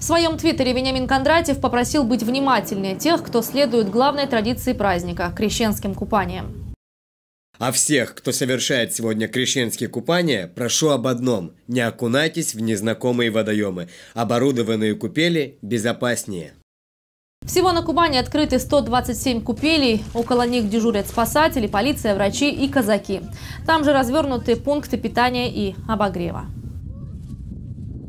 В своем твиттере Вениамин Кондратьев попросил быть внимательнее тех, кто следует главной традиции праздника – крещенским купаниям. А всех, кто совершает сегодня крещенские купания, прошу об одном – не окунайтесь в незнакомые водоемы. Оборудованные купели безопаснее. Всего на Кубани открыты 127 купелей, около них дежурят спасатели, полиция, врачи и казаки. Там же развернуты пункты питания и обогрева.